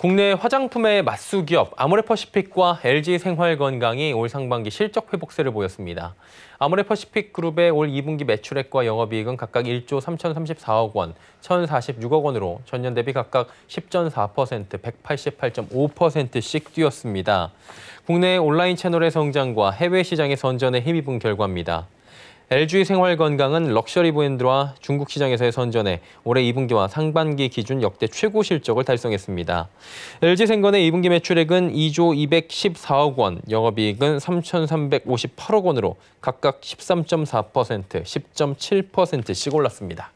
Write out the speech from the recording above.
국내 화장품의 맞수 기업 아모레퍼시픽과 LG생활건강이 올 상반기 실적 회복세를 보였습니다. 아모레퍼시픽 그룹의 올 2분기 매출액과 영업이익은 각각 1조 3,034억 원, 1,046억 원으로 전년 대비 각각 10.4%, 188.5%씩 뛰었습니다. 국내 온라인 채널의 성장과 해외 시장의 선전에 힘입은 결과입니다. LG 생활건강은 럭셔리 브랜드와 중국 시장에서의 선전에 올해 2분기와 상반기 기준 역대 최고 실적을 달성했습니다. LG 생건의 2분기 매출액은 2조 214억 원, 영업이익은 3,358억 원으로 각각 13.4%, 10.7%씩 올랐습니다.